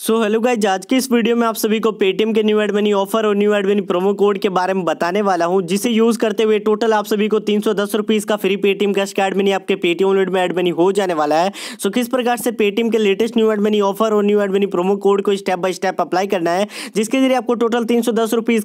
so hello guys आज के इस वीडियो में आप सभी को पेटीएम के न्यू एड मनी ऑफर और new add money promo code के बारे में बताने वाला हूं जिसे यूज़ करते हुए टोटल आप सभी को तीन सौ का फ्री पेटीएम कैश का एड मनी आपके पेटीएम वॉलेट में एड मनी हो जाने वाला है सो किस प्रकार से पेटीएम के latest new add money offer और new add money promo code को स्टेप बाय स्टेप अप्लाई करना है जिसके जरिए आपको टोटल तीन सौ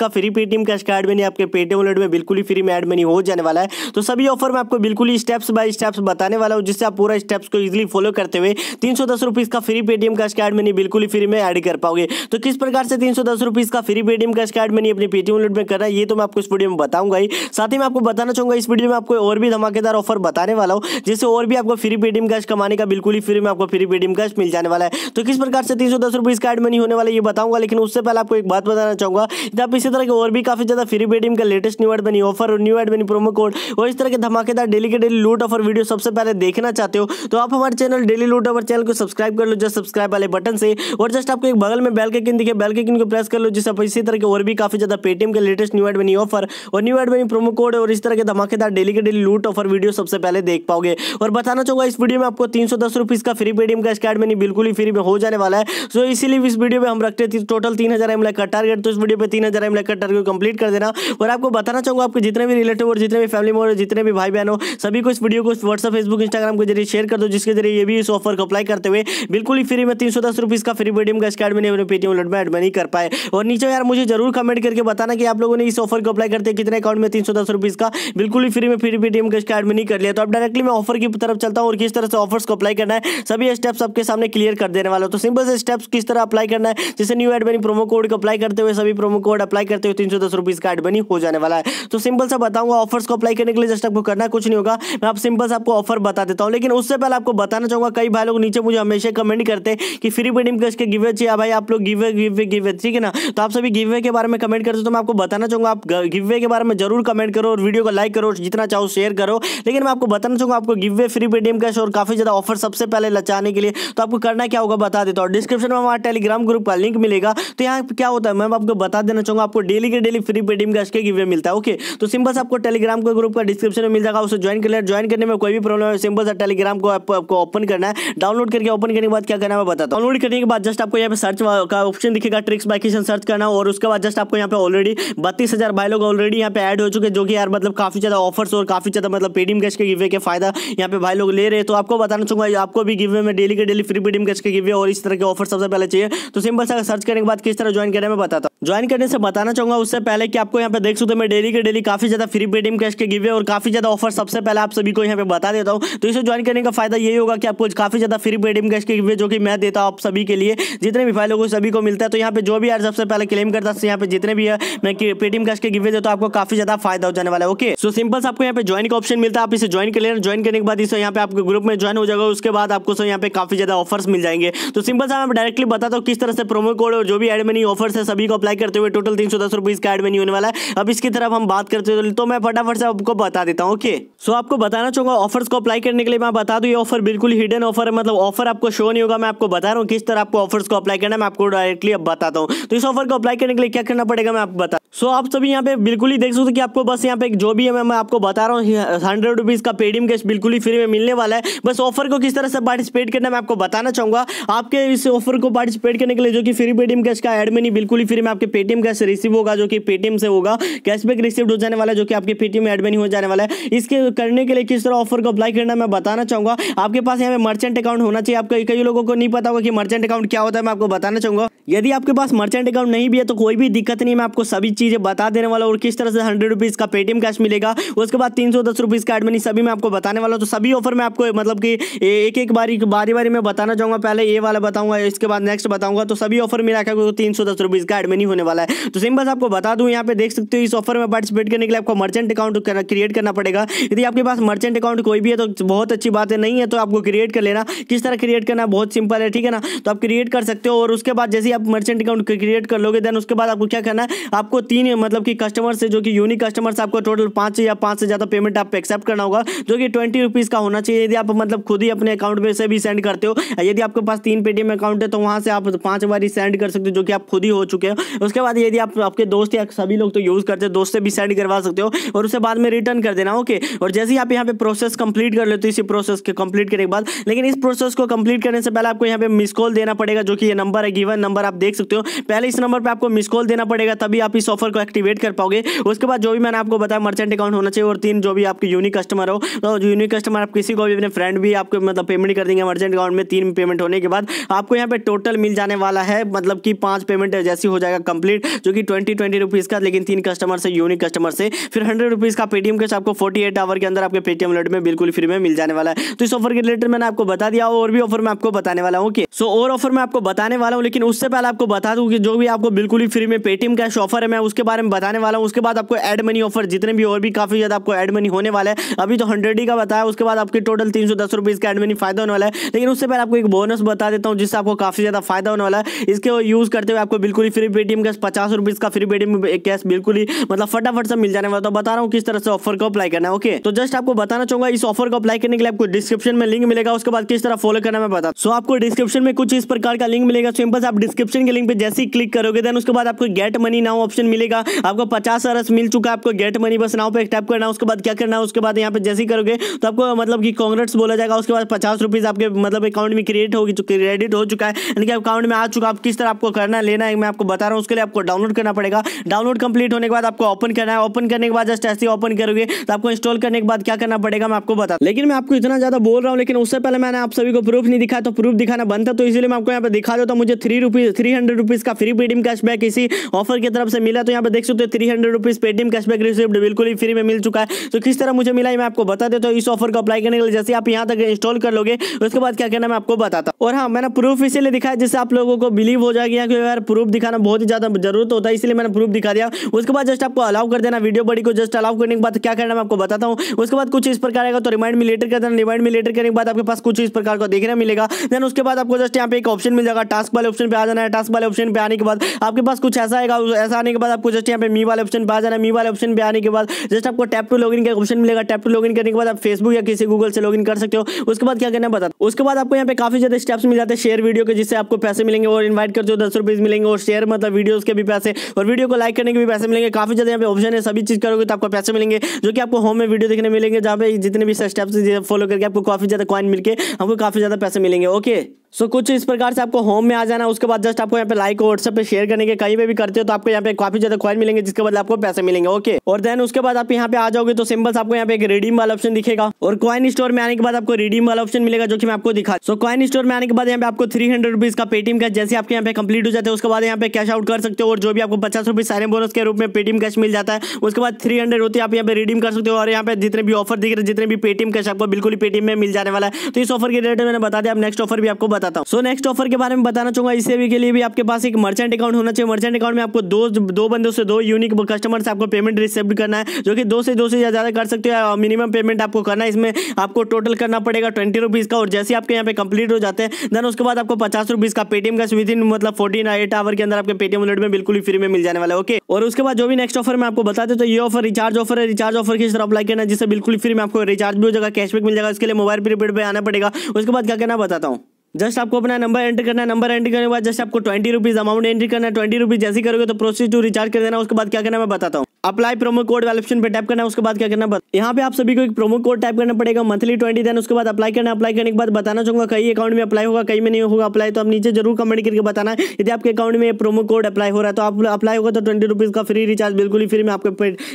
का फ्री पेटीएम कैश का एड मनी आपके पेटीएम वॉलेट में बिल्कुल ही फ्री में एड मनी हो जाने वाला है तो सभी ऑफर में आपको बिल्कुल ही स्टेप्स बाय स्टेप्स बताने वाला हूँ जिससे आप पूरा स्टेप्स को इजिली फॉलो करते हुए तीन सौ का फ्री पेटीएम कैश का एड मनी बिल्कुल ही फ्री में ऐड कर पाओगे तो किस प्रकार से तीन सौ दस का फ्री पेटीएम कैश कार्ड मैंने अपने पेटीएम वॉलेट में करा ये तो मैं आपको इस वीडियो में बताऊंगा ही साथ ही मैं आपको बताना चाहूंगा इस वीडियो में आपको और भी धमाकेदार ऑफर बताने वाला हूँ जिससे और भी आपको फ्री पेटीएम कैश कमाने का बिल्कुल ही फ्री में आपको फ्री पेटीएम कैश मिल जाने वाला है तो किस प्रकार से तीन सौ दस रुपीज़ मनी होने वाला ये बताऊंगा लेकिन उससे पहले आपको एक बात बताना चाहूंगा आप इसी तरह के और भी काफी ज्यादा फ्री पेटीएम का latest new add money offer और new add money promo code और इस तरह के धमाकेदार डेली के डेली लूट ऑफर वीडियो सबसे पहले देखना चाहते हो तो आप हमारे channel daily loot offer channel को सब्सक्राइब कर लो जस्ट सब्सक्राइब वाले बटन से और और जस्ट आपको एक बगल में बेल के किन दिखे बेल के किन को प्रेस कर लो जिससे इसी तरह के और भी काफी ज्यादा पेटीएम के latest new add money offer और new add money promo code और इस तरह के धमाकेदार डेली के डेली लूट ऑफर वीडियो सबसे पहले देख पाओगे और बताना चाहूंगा इस वीडियो में आपको तीन सौ दस का फ्री पेटीएम का स्कैड मनी बिल्कुल ही फ्री में हो जाने वाला है सो इसीलिए इस वीडियो में हम रखते थे टोटल तीन हजार एमला का टारगेट तो इस वीडियो पर तीन हजार एमला का टारगेट कंप्लीट कर देना और आपको बताना चाहूंगा आपके जितने भी रिलेटिव और जितने भी फैमिली मेबर जितने भी भाई बहनों सभी को इस वीडियो को व्हाट्सअप फेसबुक इंस्टाग्राम के जरिए शेयर कर दो जिसके जरिए ये भी इस ऑफर को अप्लाई करते हुए बिल्कुल ही फ्री में तीन सौ दस रुपीज का फ्री पेटीएम का स्टार्ट भी नहीं पेटीएम वॉलेट में एड नहीं कर पाए और नीचे यार मुझे जरूर कमेंट करके बताना कि आप लोगों ने इस ऑफर को अप्लाई करते कितने अकाउंट में तीन का बिल्कुल ही फ्री में फ्री पेटीएम का स्टार्ट में नहीं कर लिया तो अब डायरेक्टली मैं ऑफर की तरफ चलता हूँ और किस तरह से ऑफर्स को अप्लाई करना है सभी स्टेप्स आपके सामने क्लियर कर देने वाला तो सिंपल से स्टेप्स किस तरह अप्लाई करना है जैसे न्यू एड प्रोमो कोड को अप्लाई करते हुए सभी प्रोमो कोड अप्लाई करते हुए तीन सौ का एड हो जाने वाला है तो सिंपल से बताऊंगा ऑफर्स को अप्लाई करने के लिए जस्ट आपको करना कुछ नहीं होगा मैं आप सिंपल से आपको ऑफर बता देता हूँ लेकिन उससे पहले आपको बताना चाहूंगा कई भाई लोग नीचे मुझे हमेशा कमेंट करते हैं कि फ्री पेटीएम कैश के गिवे चाहिए भाई आप लोग गिवे गिवे गिवे ठीक है ना तो आप सभी गिवे के बारे में कमेंट करते तो मैं आपको बताना चाहूंगा आप गिवे के बारे में जरूर कमेंट करो और वीडियो को लाइक करो जितना चाहो शेयर करो लेकिन मैं आपको बताना चाहूंगा आपको गिवे फ्री पेटीएम कैश और काफ़ी ज़्यादा ऑफर सबसे पहले लचाने के लिए तो आपको करना क्या होगा बता देता हूँ डिस्क्रिप्शन में हमारा टेलीग्राम ग्रुप का लिंक मिलेगा तो यहाँ क्या होता है मैं आपको बता देना चाहूंगा आपको डेली के डेली फ्री पेटीएम कैश के गिवे मिलता है ओके तो सिंपल आपको टेलीग्राम के ग्रुप का डिस्क्रिप्शन में मिल जाएगा उसे ज्वाइन कर लेना ज्वाइन करने में कोई भी प्रॉब्लम है सिंपल सा टेलीग्राम को आपको ओपन करना है डाउनलोड करके ओपन करने के बाद क्या करना है बताता हूँ डाउनलोड करने के बाद जस्ट जस्ट आपको यहाँ पे सर्च का ऑप्शन दिखेगा ट्रिक्स बाय किशन सर्च करना और उसके बाद जस्ट आपको यहाँ पे ऑलरेडी बत्तीस हज़ार भाई लोग ऑलरेडी यहाँ पे ऐड हो चुके हैं जो कि यार मतलब काफ़ी ज़्यादा ऑफर्स और काफ़ी ज़्यादा मतलब पेडीम कैश के गिवे के फायदा यहाँ पे भाई लोग ले रहे हैं तो आपको बताना चाहूंगा आपको भी गिवे में डेली के डेली फ्री पेडीम कैश के गिवे और इस तरह के ऑफर सबसे पहले चाहिए तो सिंपल सा सर्च करने के बाद किस तरह ज्वाइन करने में बताता हूँ ज्वाइन करने से बताना चाहूंगा उससे पहले कि आपको यहाँ पे देख सकते मैं डेली के डेली काफ़ी ज़्यादा फ्री पेडीम कैश के गिवे और काफ़ी ज़्यादा ऑफर सबसे पहले आप सभी को यहाँ पे बता देता हूँ तो इसे ज्वाइन करने का फायदा यही होगा कि आपको काफ़ी ज़्यादा फ्री पेडीम कैश के गिवे जो कि मैं देता हूँ आप सभी के लिए जितने भी फाइल होगी सभी को मिलता है तो यहाँ पे जो भी यार सबसे पहले क्लेम करता है यहाँ पे जितने भी है मैं पेटीएम कैश के गिवे तो आपको काफी ज्यादा फायदा हो जाने वाला है ओके सो सिंपल आपको यहाँ पे ज्वाइन का ऑप्शन मिलता है आप इसे ज्वाइन कर लेना ज्वाइन करने के बाद इसे यहाँ पे आपके ग्रुप में ज्वाइन हो जाएगा उसके बाद आपको सो यहाँ पे काफी ज्यादा ऑफर्स मिल जाएंगे तो सिंपल सा मैं डायरेक्टली बताता हूँ किस तरह से प्रोमो कोड और जो भी एड मनी ऑफर्स है सभी को अप्लाई करते हुए टोटल तीन सौ दस रुपीज का एड मनी होने वाला है अब इसकी तरफ हम बात करते हैं तो मैं फटाफट से आपको बता देता हूँ ओके सो आपको बताना चाहूंगा ऑफर्स को अप्लाई करने के लिए मैं बता दूँ ये ऑफर बिल्कुल हिडन ऑफर है मतलब ऑफर आपको शो नहीं होगा मैं आपको बता रहा हूँ किस तरह आपको ऑफर्स को अप्लाई करना है मैं आपको डायरेक्टली अब बताता हूँ तो इस ऑफर को अप्लाई करने के लिए क्या करना पड़ेगा मैं आपको बता सो so, आप सभी यहाँ पे बिल्कुल ही देख सकते हो कि आपको बस यहाँ पे जो भी है मैं आपको बता रहा हूँ हंड्रेड रुपीज़ का पेडीएम कैश बिल्कुल ही फ्री में मिलने वाला है बस ऑफर को किस तरह से पार्टिसिपेट करना मैं आपको बताना चाहूँगा आपके इस ऑफर को पार्टिसिपेट करने के लिए जो कि फ्री पेडीएम कैश का एड मनी बिल्कुल ही फ्री में आपके पेटीएम कैश रिसीव होगा जो कि पेटीएम से होगा कैशबैक रिसीव हो जाने वाला है जो कि आपके पेटीएम एड मनी हो जाने वाला है इसके करने के लिए किस तरह ऑफर को अप्लाई करना मैं बताना चाहूँगा आपके पास यहाँ पे मर्चेंट अकाउंट होना चाहिए आपको कई लोगों को नहीं पता होगा कि मर्चेंट अकाउंट क्या होता है मैं आपको बताना चाहूँगा यदि आपके पास मर्चेंट अकाउंट नहीं भी है तो कोई भी दिक्कत नहीं मैं आपको सभी चीज़ें बता देने वाला और किस तरह से हंड्रेड रुपीज़ का पेटीएम कैश मिलेगा उसके बाद तीन सौ दस रुपीज़ का एडमिन सभी मैं आपको बताने वाला हूँ तो सभी ऑफर में आपको मतलब कि एक एक बारी बारी बारी में बताना चाहूंगा पहले ये वाला बताऊंगा इसके बाद नेक्स्ट बताऊंगा तो सभी ऑफर मेरा रखा तीन सौ दस रुपीज़ का एडमिन होने वाला है तो सिंपल आपको बता दूँ यहाँ पे देख सकते हो इस ऑफर में पार्टिसिपेट करने के लिए आपको मर्चेंट अकाउंट क्रिएट करना पड़ेगा यदि आपके पास मर्चेंट अकाउंट कोई भी है तो बहुत अच्छी बात है नहीं है तो आपको क्रिएट कर लेना किस तरह क्रिएट करना बहुत सिंपल है ठीक है ना तो आप क्रिएट कर सकते हो और उसके बाद जैसे आप मर्चेंट अकाउंट क्रिएट कर लोगे देन उसके बाद आपको क्या करना है आपको तीन मतलब कि कस्टमर से जो कि यूनिक कस्टमर से आपको टोटल पाँच या पाँच से ज़्यादा पेमेंट आपको एक्सेप्ट करना होगा जो कि ट्वेंटी रुपीज़ का होना चाहिए यदि आप मतलब खुद ही अपने अकाउंट में से भी सेंड करते हो यदि आपके पास तीन पेटीएम अकाउंट है तो वहाँ से आप पाँच बार ही सेंड कर सकते हो जो कि आप खुद ही हो चुके हो उसके बाद यदि आप आपके दोस्त या सभी लोग तो यूज़ करते हो दोस्त से भी सेंड करवा सकते हो और उसके बाद में रिटर्न कर देना ओके और जैसे ही आप यहाँ पे प्रोसेस कंप्लीट कर लेते हो इसी प्रोसेस के कंप्लीट करने के बाद लेकिन इस प्रोसेस को कंप्लीट करने से पहले आपको यहाँ पे मिस कॉल देना पड़ेगा जो कि ये नंबर है गिवन नंबर आप देख सकते हो पहले इस नंबर पर आपको मिस कॉल देना पड़ेगा तभी आप इस ऑफर को एक्टिवेट कर पाओगे उसके बाद जो भी मैंने आपको बताया मर्चेंट अकाउंट होना चाहिए और तीन जो भी आपके यूनिक कस्टमर हो तो यूनिक कस्टमर आप किसी को भी अपने फ्रेंड भी आपको मतलब पेमेंट कर देंगे मर्चेंट अकाउंट में तीन पेमेंट होने के बाद आपको यहाँ पे टोटल मिल जाने वाला है मतलब कि पांच पेमेंट जैसी हो जाएगा कंप्लीट जो कि ट्वेंटी ट्वेंटी रुपीज़ का लेकिन तीन कस्टमर से यूनिक कस्टमर से फिर हंड्रेड रुपीज़ का पेटीएम कैश आपको फोर्टी एट आवर के अंदर आपके पेटीएम वॉलेट में बिल्कुल फ्री में मिल जाने वाला है तो इस ऑफर के रिलेटेड मैंने आपको बता दिया और भी ऑफर मैं आपको बताने वाला हूँ सो और ऑफर मैं आपको बताने वाला हूँ लेकिन उससे पहले आपको बता दूँ कि जो भी आपको बिल्कुल ही फ्री में पेटीएम कैश ऑफर है मैं उसके बारे में बताने वाला हूँ उसके बाद आपको एड मनी ऑफर जितने भी और भी काफ़ी ज़्यादा आपको एड मनी होने वाला है अभी तो हंड्रेड ही का बताया उसके बाद आपके टोटल तीन सौ दस एड मनी फायदा होने वाला है लेकिन उससे पहले आपको एक बोनस बता देता हूँ जिससे आपको काफ़ी ज़्यादा फायदा होने वाला है इसके यूज़ करते हुए आपको बिल्कुल ही फ्री पेटीएम कैश पचास रुपीज़ का फ्री पेटीएम कैश बिल्कुल ही मतलब फटाफट से मिल जाने वाला तो बता रहा हूँ किस तरह से ऑफर को अप्लाई करना है ओके तो जस्ट आपको बताना चाहूंगा इस ऑफर को अप्लाई करने के लिए आपको डिस्क्रिप्शन में लिंक मिलेगा उसके बाद किस तरह फॉलो करना मैं बता सो आपको डिस्क्रिप्शन में कुछ इस प्रकार का लिंक मिलेगा सिंपल आप डिस्क्रिप्शन के लिंक पर जैसे ही क्लिक करोगे देन उसके बाद आपको गेट मनी नाउ ऑप्शन मिले मिलेगा आपको पचास अरस मिल चुका है आपको गेट मनी बस नाव पर टैप करना है उसके बाद क्या करना है उसके बाद यहाँ पे जैसे करोगे तो आपको मतलब कि कांग्रेस बोला जाएगा उसके बाद पचास रुपीज़ आपके मतलब अकाउंट में क्रिएट होगी क्रेडिट हो चुका है यानी कि अकाउंट में आ चुका आप किस तरह आपको करना लेना है मैं आपको बता रहा हूँ उसके लिए आपको डाउनलोड करना पड़ेगा डाउनलोड कंप्लीट होने के बाद आपको ओपन करना है ओपन करने के बाद जस्ट ऐसे ओपन करोगे तो आपको इंस्टॉल करने के बाद क्या करना पड़ेगा मैं आपको बता लेकिन मैं आपको इतना ज़्यादा बोल रहा हूँ लेकिन उससे पहले मैंने आप सभी को प्रूफ नहीं दिखाया तो प्रूफ दिखाना बंद था तो इसलिए मैं आपको यहाँ पर दिखा देता हूँ मुझे three rupees three hundred rupees का फ्री पेटीएम कैशबैक इसी ऑफर की तरफ से मिला तो दोस्तों यहाँ पे देख सकते हो three hundred rupees Paytm cashback receipt बिल्कुल ही फ्री में मिल चुका है तो किस तरह मुझे मिला है मैं आपको बता देता हूँ इस ऑफर को अप्लाई करने के लिए जैसे आप यहाँ तक इंस्टॉल कर लोगे उसके बाद क्या करना मैं आपको बताता और हाँ मैंने प्रूफ इसीलिए दिखाया जिससे आप लोगों को बिलीव हो जाएगा क्योंकि यार प्रूफ दिखाना बहुत ही ज्यादा जरूरत होता है इसलिए मैंने प्रूफ दिखा दिया उसके बाद जस्ट आपको अलाउ कर देना वीडियो बड़ी को जस्ट अलाउ करने के बाद क्या करना मैं आपको बताता हूँ उसके बाद कुछ इस प्रकार आएगा तो रिमाइंड में लेटर कर देना रिमाइंड में लेटर करने के बाद आपके पास कुछ इस प्रकार का देखने मिलेगा देन उसके बाद आपको जस्ट यहाँ पे एक ऑप्शन मिल जाएगा टास्क वाले ऑप्शन पे आ जाना है टास्क वाले ऑप्शन पे आने के बाद आपके पास कुछ ऐसा आएगा ऐसा आने के बाद बाद आपको जस्ट यहाँ पे मी वाले ऑप्शन पे आ जाना मी वाले ऑप्शन पे आने के बाद जस्ट आपको टैप टू लॉगिन का ऑप्शन मिलेगा टैप टू लॉगिन करने के बाद आप फेसबुक या किसी गूगल से लॉगिन कर सकते हो उसके बाद क्या करना बता उसके बाद आपको यहाँ पे काफी ज्यादा स्टेप्स मिल जाते हैं शेयर वीडियो के जिससे आपको पैसे मिलेंगे और इन्वाइट करते हो दस रुपीज मिलेंगे और शेयर मतलब वीडियोज के भी पैसे और वीडियो को लाइक करने के भी पैसे मिलेंगे काफी ज्यादा यहाँ पे ऑप्शन है सभी चीज करोगे तो आपको पैसे मिलेंगे जो कि आपको होम में वीडियो देखने मिलेंगे जहाँ पे जितने भी स्टेप्स फॉलो करके आपको काफी ज्यादा कॉइन मिलकर आपको काफी ज्यादा पैसे मिलेंगे ओके सो so, कुछ इस प्रकार से आपको होम में आ जाना उसके बाद जस्ट आपको यहाँ पे लाइक और व्हाट्सएप पे शेयर करने के कहीं पे भी करते हो तो आपको यहाँ पे काफी ज्यादा कॉइन मिलेंगे जिसके बाद आपको पैसे मिलेंगे ओके और देन उसके बाद आप यहाँ पे आ जाओगे तो सिंबल्स आपको यहाँ पे एक रिडीम वाला ऑप्शन दिखेगा और कॉइन स्टोर में आने के बाद आपको रिडीम वाला ऑप्शन मिलेगा जो कि मैं आपको दिखा सो कॉइन स्टोर में आने के बाद यहाँ पे आपको थ्री हंड्रेड रुपीज का पेटीएम कैश जैसे आपके यहाँ पे कंप्लीट हो जाते हैं उसके बाद यहाँ पे कैश आउट कर सकते हो और जो भी आपको पचास रुपए सारे बोनस के रूप में पेटीएम कैश मिल जाता है उसके बाद थ्री हंड्रेड होती है आप यहाँ पे रिडीम कर सकते हो और यहाँ पे जितने भी ऑफर दिख रहे जितने भी पेटीएम कैश आपको बिल्कुल ही पेटीएम में मिल जाने वाला है तो इस ऑफर के रिलेटेड मैंने बता दिया आप नेक्स्ट ऑफर भी आपको बताता हूँ सो नेक्स्ट ऑफर के बारे में बताना चाहूंगा इसे भी के लिए भी आपके पास एक मर्चेंट अकाउंट होना चाहिए मर्चेंट अकाउंट में आपको दो दो बंदों से दो यूनिक कस्टमर से आपको पेमेंट रिसीव करना है जो कि दो से दो से ज्यादा कर सकते हो मिनिमम पेमेंट आपको करना है इसमें आपको टोटल करना पड़ेगा ट्वेंटी रुपीज का और जैसे आपके यहाँ पे कंप्लीट हो जाते हैं देन उसके बाद आपको पचास रुपीज का पेटीएम का विद इन मतलब फोर्टीन एट आवर के अंदर आपके पेटीएम वॉलेट में बिल्कुल ही फ्री में मिल जाने वाला है ओके और उसके बाद जो भी नेक्स्ट ऑफर मैं आपको बताते तो ये ऑफर रिचार्ज ऑफर है रिचार्ज ऑफर की तरह अप्लाई करना जिससे बिल्कुल फ्री में आपको रिचार्ज भी हो जाएगा कैशबैक मिल जाएगा इसके लिए मोबाइल प्रीपेड पर आना पड़ेगा उसके बाद क्या कहना बताता हूँ जस्ट आपको अपना नंबर एंटर करना है नंबर एंटर करने के बाद जस्ट आपको ट्वेंटी रुपीज़ अमाउंट एंट्री करना है ट्वेंटी रुपीज़ जैसे करोगे तो प्रोसेस टू रिचार्ज कर देना उसके बाद क्या करना मैं बताता हूँ अप्लाई प्रोमो कोड वाले ऑप्शन पे टैप करना है उसके बाद क्या करना यहाँ पे आप सभी को एक प्रोमो कोड टाइप करना पड़ेगा मंथली ट्वेंटी देन उसके बाद अप्लाई करना अप्लाई करने के बाद बताना चाहूंगा कई अकाउंट में अप्लाई होगा कई में नहीं होगा अप्लाई तो आप नीचे जरूर कमेंट करके बताना यदि आपके अकाउंट में प्रोमो कोड अप्लाई हो रहा है तो आप अप्लाई होगा तो ट्वेंटी रुपीज़ का फ्री रिचार्ज बिल्कुल ही फ्री में आपके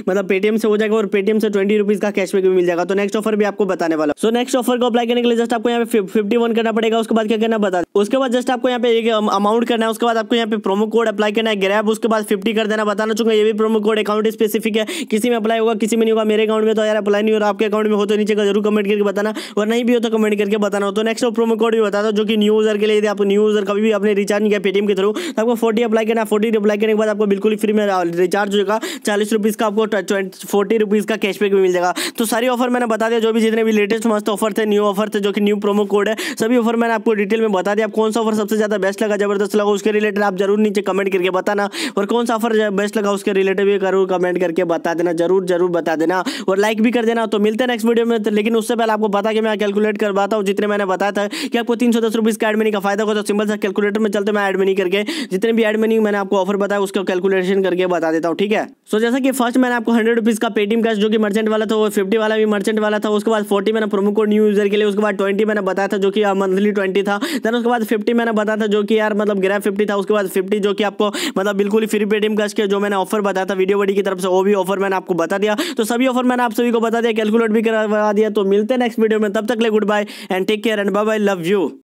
मतलब पेटीएम से हो जाएगा और पेटीएम से ट्वेंटी का कैशबैक भी मिल जाएगा तो नेक्स्ट ऑफर भी आपको बताने वाला सो नेक्स्ट ऑफर को अप्लाई करने के लिए जस्ट आपको यहाँ पे फिफ्टी वन करना पड़ेगा उसके बाद क्या करना बता उसके बाद जस्ट आपको यहाँ पे एक अमाउंट um, करना है उसके बाद आपको यहाँ पे प्रोमो कोड अप्लाई करना है ग्रैप उसके बाद फिफ्टी कर देना बताना चाहूंगा ये भी प्रोमो कोड अकाउंट स्पेसिफिक है किसी में अप्लाई होगा किसी में नहीं होगा मेरे अकाउंट में तो यार अप्लाई नहीं हो रहा आपके अकाउंट में हो तो नीचे का जरूर कमेंट करके बताना और नहीं भी हो तो कमेंट करके बताना तो नेक्स्ट प्रोमो कोड भी बता दो जो कि न्यू यूजर के लिए यदि आप न्यू यूजर कभी भी अपने रिचार्ज नहीं किया पेटीएम के थ्रू तो आपको फोर्टी अप्लाई करना फोर्टी अप्लाई करने के बाद आपको बिल्कुल फ्री में रिचार्ज होगा चालीस रुपीज़ का आपको फोर्टी रुपीज़ का कैशबैक भी मिल जाएगा तो सारी ऑफर मैंने बता दिया जो भी जितने भी लेटेस्ट मस्त ऑफर थे न्यू ऑफर थे जो कि न्यू प्रोमो कोड है सभी ऑफर मैंने आपको डिटेल में बता दिया आप कौन सा ऑफर सबसे ज़्यादा बेस्ट लगा जबरदस्त लगा उसके रिलेटेड आप जरूर नीचे कमेंट करके बताना और कौन सा ऑफर बेस्ट लगा उसके रिलेटेड भी करूँ कमेंट कमेंट करके बता देना जरूर जरूर बता देना और लाइक भी कर देना तो मिलते हैं नेक्स्ट वीडियो में तो लेकिन उससे पहले आपको पता कि मैं कैलकुलेट करवाता हूँ जितने मैंने बताया था कि आपको तीन सौ का एडमिन का फायदा होगा तो सिंपल सा कैलकुलेटर में चलते मैं एड करके जितने भी एड मैंने आपको ऑफर बताया उसका कैलकुलेशन करके बता देता हूँ ठीक है सो जैसा कि फर्स्ट मैंने आपको हंड्रेड का पेटीएम कैश जो कि मर्चेंट वाला था वो फिफ्टी वाला भी मर्चेंट वाला था उसके बाद फोर्टी मैंने प्रोमो कोड न्यू यूजर के लिए उसके बाद ट्वेंटी मैंने बताया था जो कि मंथली हाँ, ट्वेंटी था देन उसके बाद फिफ्टी मैंने बताया था जो कि यार मतलब ग्रैप फिफ्टी था उसके बाद फिफ्टी जो कि आपको मतलब बिल्कुल ही फ्री पेटीएम कैश के जो मैंने ऑफर बताया था वीडियो बड़ी की तरफ तरफ से वो भी ऑफर मैंने आपको बता दिया तो सभी ऑफर मैंने आप सभी को बता दिया कैलकुलेट भी करवा दिया तो मिलते हैं नेक्स्ट वीडियो में तब तक ले good bye and take care and bye bye love you